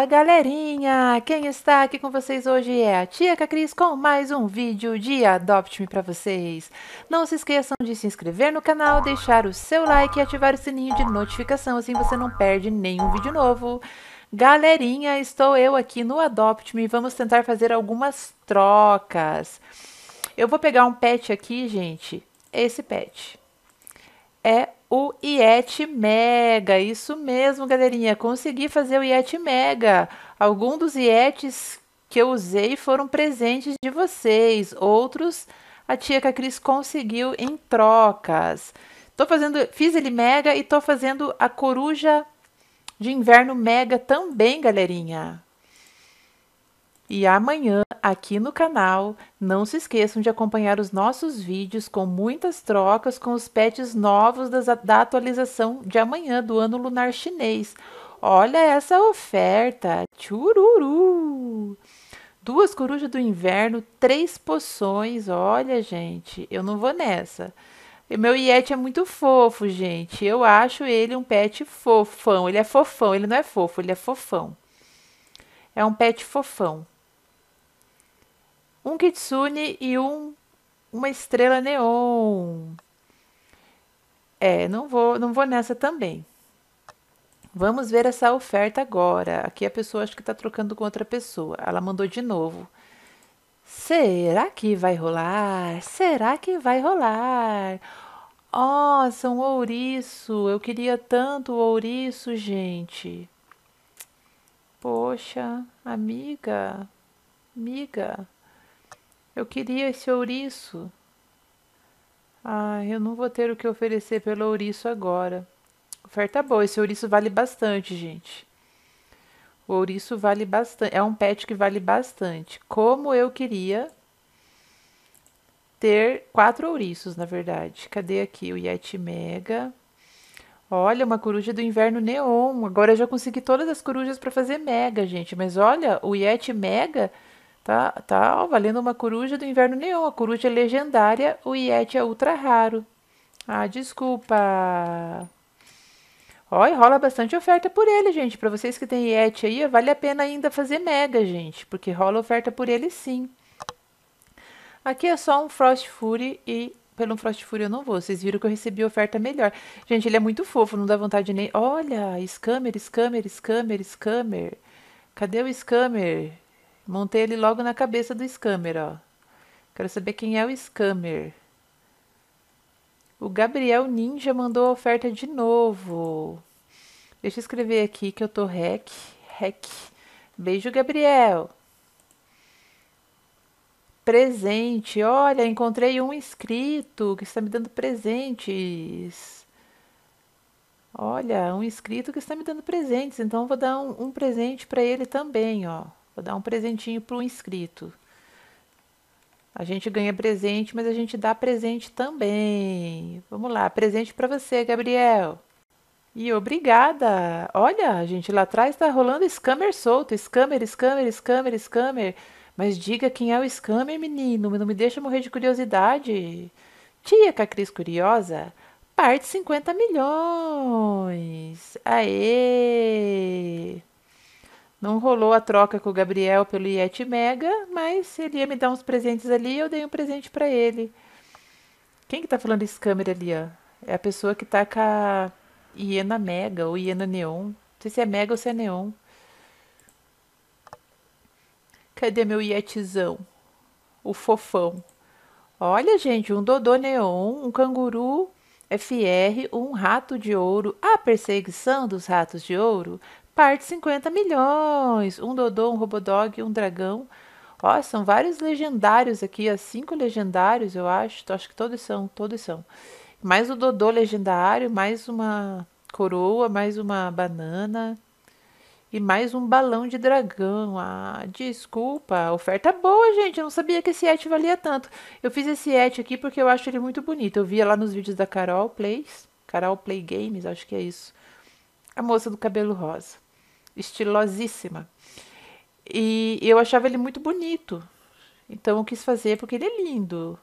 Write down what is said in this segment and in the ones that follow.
Fala galerinha! Quem está aqui com vocês hoje é a Tia Cris com mais um vídeo de Adopt Me para vocês. Não se esqueçam de se inscrever no canal, deixar o seu like e ativar o sininho de notificação, assim você não perde nenhum vídeo novo. Galerinha, estou eu aqui no Adopt Me, vamos tentar fazer algumas trocas. Eu vou pegar um pet aqui, gente, esse pet é o IET Mega. Isso mesmo, galerinha. Consegui fazer o IET Mega. Alguns dos IETs que eu usei foram presentes de vocês. Outros a tia que Cris conseguiu em trocas. Tô fazendo, fiz ele mega e tô fazendo a coruja de inverno mega também, galerinha. E amanhã, aqui no canal, não se esqueçam de acompanhar os nossos vídeos com muitas trocas com os pets novos das, da atualização de amanhã do ano lunar chinês. Olha essa oferta! Tchururu! Duas corujas do inverno, três poções. Olha, gente, eu não vou nessa. Meu Yeti é muito fofo, gente. Eu acho ele um pet fofão. Ele é fofão, ele não é fofo, ele é fofão. É um pet fofão um kitsune e um, uma estrela neon. É, não vou, não vou nessa também. Vamos ver essa oferta agora. Aqui a pessoa acho que está trocando com outra pessoa. Ela mandou de novo. Será que vai rolar? Será que vai rolar? Nossa, um ouriço! Eu queria tanto o ouriço, gente. Poxa, amiga, amiga. Eu queria esse ouriço. Ah, eu não vou ter o que oferecer pelo ouriço agora. Oferta é boa, esse ouriço vale bastante, gente. O ouriço vale bastante, é um pet que vale bastante. Como eu queria ter quatro ouriços, na verdade. Cadê aqui o Yeti Mega? Olha, uma coruja do inverno neon. Agora eu já consegui todas as corujas para fazer mega, gente. Mas olha, o Yeti Mega Tá, tá ó, valendo uma coruja do inverno neon. A coruja é legendária, o Yeti é ultra raro. Ah, desculpa. Ó, e rola bastante oferta por ele, gente. Para vocês que têm Yeti aí, vale a pena ainda fazer mega, gente. Porque rola oferta por ele sim. Aqui é só um Frost Fury e pelo Frost Fury eu não vou. Vocês viram que eu recebi oferta melhor. Gente, ele é muito fofo, não dá vontade nem... Olha, Scammer, Scammer, Scammer, Scammer. Cadê o Scammer? Montei ele logo na cabeça do Scammer, ó. Quero saber quem é o Scammer. O Gabriel Ninja mandou a oferta de novo. Deixa eu escrever aqui que eu tô rec. Rec. Beijo, Gabriel. Presente. Olha, encontrei um inscrito que está me dando presentes. Olha, um inscrito que está me dando presentes. Então, vou dar um, um presente para ele também, ó. Vou dar um presentinho para o inscrito. A gente ganha presente, mas a gente dá presente também. Vamos lá, presente para você, Gabriel. E obrigada! Olha, a gente, lá atrás está rolando scammer solto. Scammer, scammer, scammer, scammer. Mas diga quem é o scammer, menino. Não me deixa morrer de curiosidade. Tia Cacris Curiosa, parte 50 milhões. Aê! Não rolou a troca com o Gabriel pelo Yeti Mega, mas ele ia me dar uns presentes ali eu dei um presente para ele. Quem que tá falando esse câmera ali, ó? É a pessoa que tá com a Hiena Mega ou Hiena Neon. Não sei se é Mega ou se é Neon. Cadê meu Yetizão? O fofão. Olha, gente, um Dodô Neon, um canguru FR, um rato de ouro, a perseguição dos ratos de ouro, parte 50 milhões. Um Dodô, um Robodog, um Dragão. Ó, são vários legendários aqui, ó, cinco legendários, eu acho. Acho que todos são, todos são. Mais o Dodô legendário, mais uma coroa, mais uma banana e mais um balão de dragão. Ah, desculpa, oferta é boa, gente. Eu não sabia que esse et valia tanto. Eu fiz esse et aqui porque eu acho ele muito bonito. Eu via lá nos vídeos da Carol Plays, Carol Play Games, acho que é isso. A moça do cabelo rosa estilosíssima. E eu achava ele muito bonito. Então eu quis fazer porque ele é lindo.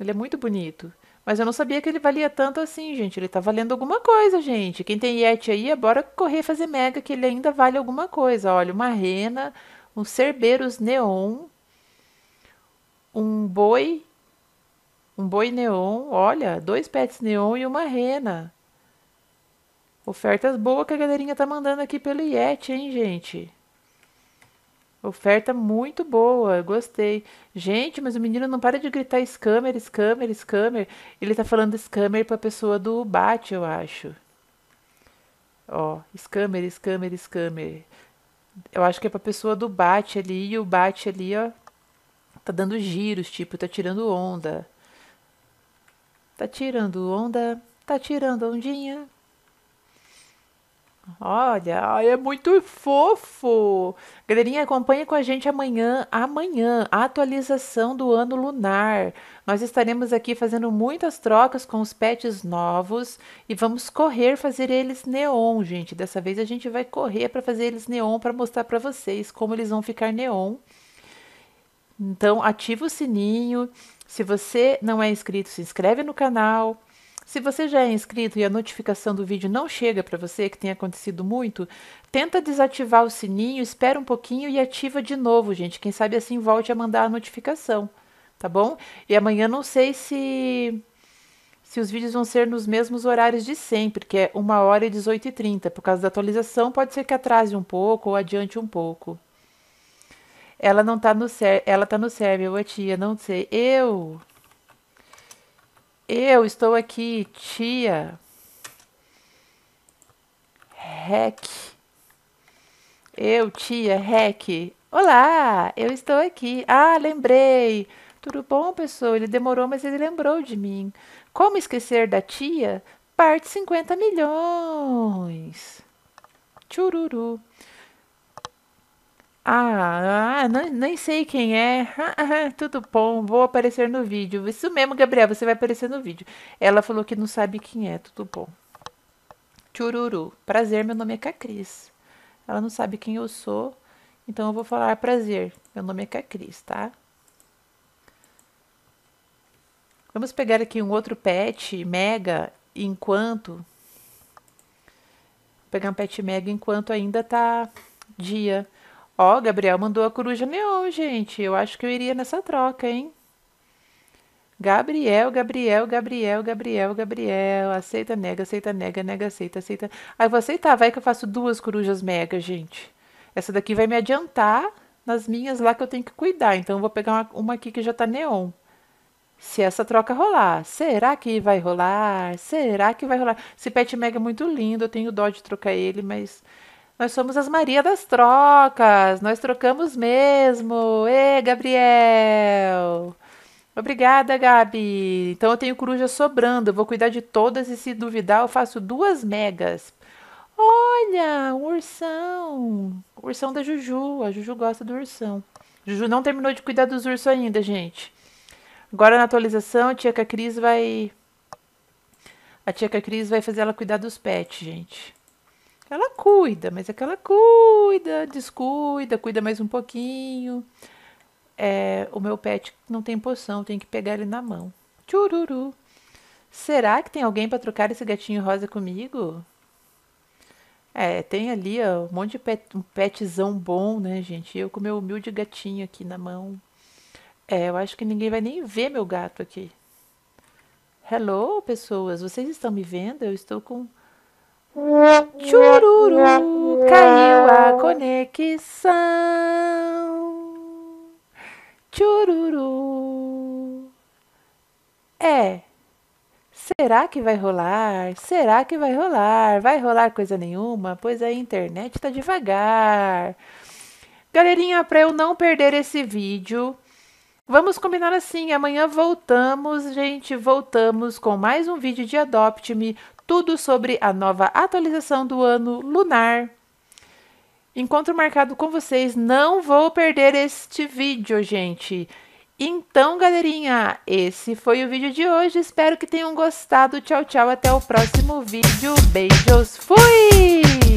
Ele é muito bonito. Mas eu não sabia que ele valia tanto assim, gente. Ele tá valendo alguma coisa, gente. Quem tem Yeti aí, é bora correr fazer mega, que ele ainda vale alguma coisa. Olha, uma rena, um Cerberus neon, um boi, um boi neon, olha, dois pets neon e uma rena. Ofertas boas que a galerinha tá mandando aqui pelo IET, hein, gente? Oferta muito boa, gostei. Gente, mas o menino não para de gritar scammer, scammer, scammer. Ele tá falando scammer pra pessoa do bate, eu acho. Ó, scammer, scammer, scammer. Eu acho que é pra pessoa do bate ali, e o bate ali, ó, tá dando giros, tipo, tá tirando onda. Tá tirando onda, tá tirando ondinha. Olha, é muito fofo. Galerinha, acompanhe com a gente amanhã, amanhã, a atualização do ano lunar. Nós estaremos aqui fazendo muitas trocas com os pets novos e vamos correr fazer eles neon, gente. Dessa vez a gente vai correr para fazer eles neon para mostrar para vocês como eles vão ficar neon. Então, ativa o sininho. Se você não é inscrito, se inscreve no canal se você já é inscrito e a notificação do vídeo não chega para você, que tem acontecido muito, tenta desativar o sininho, espera um pouquinho e ativa de novo, gente. Quem sabe assim volte a mandar a notificação, tá bom? E amanhã não sei se se os vídeos vão ser nos mesmos horários de sempre, que é 1 hora e 18 e 30. Por causa da atualização, pode ser que atrase um pouco ou adiante um pouco. Ela não tá no Sérvia, ela tá no Sérvia, a tia, não sei. Eu... Eu estou aqui, tia. Rec. Eu, tia, Rec. Olá, eu estou aqui. Ah, lembrei. Tudo bom, pessoal. Ele demorou, mas ele lembrou de mim. Como esquecer da tia? Parte 50 milhões. Chururu. Ah, ah não, nem sei quem é. Ah, ah, tudo bom, vou aparecer no vídeo. Isso mesmo, Gabriel, você vai aparecer no vídeo. Ela falou que não sabe quem é, tudo bom. Chururu, prazer, meu nome é Cacris. Ela não sabe quem eu sou, então eu vou falar prazer, meu nome é Cacris, tá? Vamos pegar aqui um outro pet mega enquanto. Vou pegar um pet mega enquanto ainda tá dia Ó, Gabriel mandou a coruja neon, gente. Eu acho que eu iria nessa troca, hein? Gabriel, Gabriel, Gabriel, Gabriel, Gabriel. Aceita, nega, aceita, nega, nega, aceita, aceita. Aí ah, vou aceitar, vai que eu faço duas corujas mega, gente. Essa daqui vai me adiantar nas minhas lá que eu tenho que cuidar. Então eu vou pegar uma, uma aqui que já tá neon. Se essa troca rolar, será que vai rolar? Será que vai rolar? Esse pet mega é muito lindo, eu tenho dó de trocar ele, mas nós somos as Maria das Trocas. Nós trocamos mesmo. Ê, Gabriel! Obrigada, Gabi. Então eu tenho coruja sobrando. Eu vou cuidar de todas e se duvidar, eu faço duas megas. Olha, um ursão. O ursão da Juju. A Juju gosta do ursão. Juju não terminou de cuidar dos ursos ainda, gente. Agora na atualização, a tia Cris vai. A tia Cris vai fazer ela cuidar dos pets, gente. Ela cuida, mas é que ela cuida, descuida, cuida mais um pouquinho. É, o meu pet não tem poção, tem que pegar ele na mão. Tchururu. Será que tem alguém para trocar esse gatinho rosa comigo? É, tem ali ó, um monte de pet, um petzão bom, né, gente? Eu com meu humilde gatinho aqui na mão. É, eu acho que ninguém vai nem ver meu gato aqui. Hello, pessoas, vocês estão me vendo? Eu estou com Chururu, caiu a conexão. Chururu. É. Será que vai rolar? Será que vai rolar? Vai rolar coisa nenhuma? Pois a internet tá devagar. Galerinha, para eu não perder esse vídeo, vamos combinar assim. Amanhã voltamos, gente. Voltamos com mais um vídeo de Adopt Me tudo sobre a nova atualização do ano lunar. Encontro marcado com vocês, não vou perder este vídeo, gente. Então, galerinha, esse foi o vídeo de hoje. Espero que tenham gostado. Tchau, tchau. Até o próximo vídeo. Beijos. Fui!